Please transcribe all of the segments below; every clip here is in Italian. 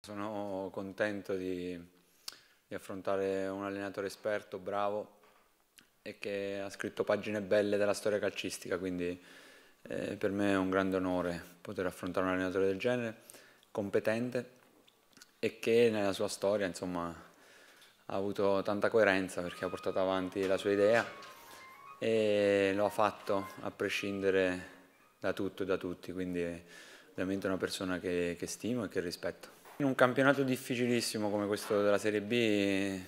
Sono contento di, di affrontare un allenatore esperto, bravo e che ha scritto pagine belle della storia calcistica, quindi eh, per me è un grande onore poter affrontare un allenatore del genere, competente e che nella sua storia insomma, ha avuto tanta coerenza perché ha portato avanti la sua idea e lo ha fatto a prescindere da tutto e da tutti, quindi è veramente una persona che, che stimo e che rispetto. In un campionato difficilissimo come questo della Serie B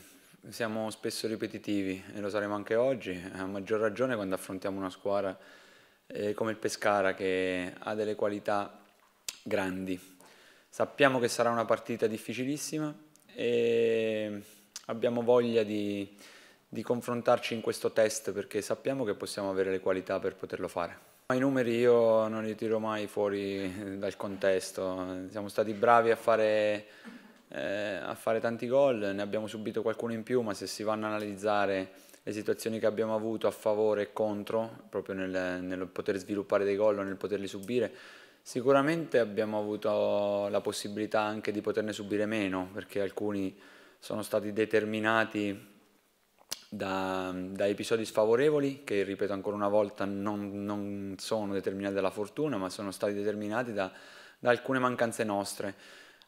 siamo spesso ripetitivi e lo saremo anche oggi, a maggior ragione quando affrontiamo una squadra eh, come il Pescara che ha delle qualità grandi. Sappiamo che sarà una partita difficilissima e abbiamo voglia di, di confrontarci in questo test perché sappiamo che possiamo avere le qualità per poterlo fare. I numeri io non li tiro mai fuori eh, dal contesto, siamo stati bravi a fare, eh, a fare tanti gol, ne abbiamo subito qualcuno in più, ma se si vanno ad analizzare le situazioni che abbiamo avuto a favore e contro, proprio nel, nel poter sviluppare dei gol o nel poterli subire, sicuramente abbiamo avuto la possibilità anche di poterne subire meno, perché alcuni sono stati determinati da, da, episodi sfavorevoli che, ripeto ancora una volta, non, non sono determinati dalla fortuna, ma sono stati determinati da, da alcune mancanze nostre.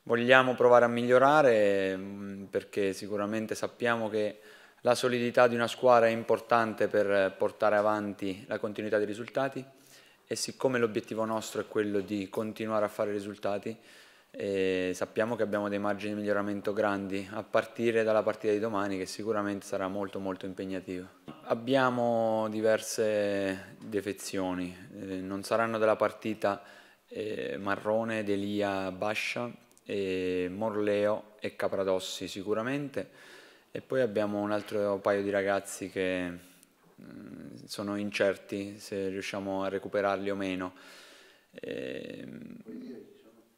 Vogliamo provare a migliorare mm, perché sicuramente sappiamo che la solidità di una squadra è importante per portare avanti la continuità dei risultati e siccome l'obiettivo nostro è quello di continuare a fare risultati, e sappiamo che abbiamo dei margini di miglioramento grandi a partire dalla partita di domani che sicuramente sarà molto molto impegnativa. Abbiamo diverse defezioni, eh, non saranno della partita eh, Marrone, Delia, Bascia, eh, Morleo e Capradossi sicuramente e poi abbiamo un altro paio di ragazzi che mm, sono incerti se riusciamo a recuperarli o meno. Ehm,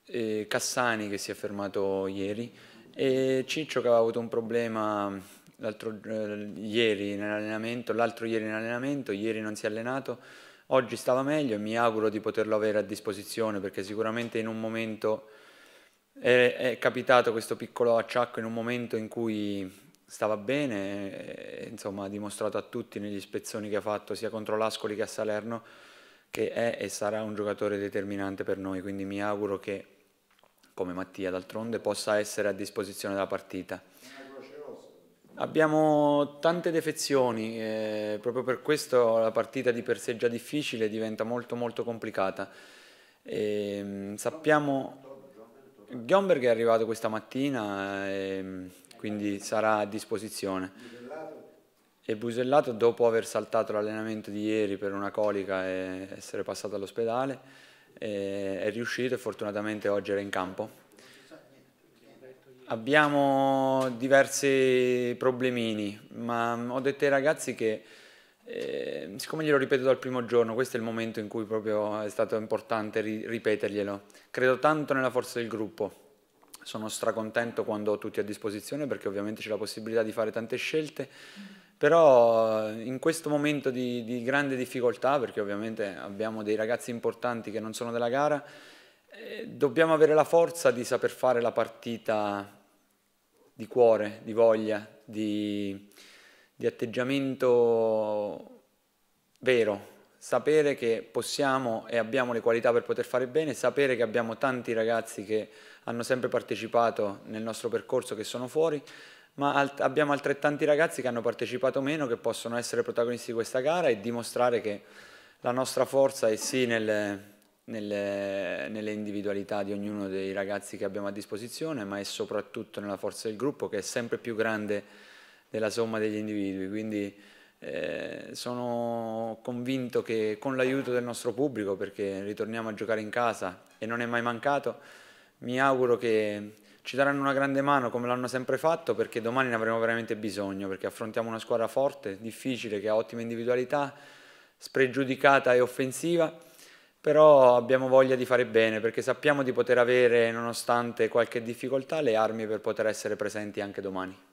eh, Cassani che si è fermato ieri e Ciccio che aveva avuto un problema mm, eh, ieri in allenamento, l'altro ieri in allenamento, ieri non si è allenato, oggi stava meglio e mi auguro di poterlo avere a disposizione perché sicuramente in un momento è, è capitato questo piccolo acciacco in un momento in cui stava bene, e, eh, eh, insomma ha dimostrato a tutti negli spezzoni che ha fatto sia contro l'Ascoli che a Salerno che è e sarà un giocatore determinante per noi, quindi mi auguro che come Mattia d'altronde, possa essere a disposizione della partita. Abbiamo tante defezioni, eh, proprio per questo la partita di per sé già difficile diventa molto molto complicata. E, ehm, sappiamo... Gionberg è arrivato questa mattina, e, ehm, quindi sarà a disposizione e Busellato dopo aver saltato l'allenamento di ieri per una colica e essere passato all'ospedale eh, è riuscito e fortunatamente oggi era in campo. Abbiamo diversi problemini, ma ho detto ai ragazzi che eh, siccome glielo ripeto dal primo giorno, questo è il momento in cui proprio è stato importante ripeterglielo. Credo tanto nella forza del gruppo sono stracontento quando ho tutti a disposizione perché ovviamente c'è la possibilità di fare tante scelte, però eh, in questo momento di, di grande difficoltà, perché ovviamente abbiamo dei ragazzi importanti che non sono della gara, eh, dobbiamo avere la forza di saper fare la partita di cuore, di voglia, di, di atteggiamento vero, sapere che possiamo e abbiamo le qualità per poter fare bene, sapere che abbiamo tanti ragazzi che hanno sempre partecipato nel nostro percorso che sono fuori, ma alt abbiamo altrettanti ragazzi che hanno partecipato meno, che possono essere protagonisti di questa gara e dimostrare che la nostra forza è sì nelle, nelle, nelle individualità di ognuno dei ragazzi che abbiamo a disposizione, ma è soprattutto nella forza del gruppo che è sempre più grande della somma degli individui. Quindi eh, sono convinto che con l'aiuto del nostro pubblico, perché ritorniamo a giocare in casa e non è mai mancato, mi auguro che ci daranno una grande mano come l'hanno sempre fatto perché domani ne avremo veramente bisogno, perché affrontiamo una squadra forte, difficile, che ha ottime individualità, spregiudicata e offensiva, però abbiamo voglia di fare bene perché sappiamo di poter avere, nonostante qualche difficoltà, le armi per poter essere presenti anche domani.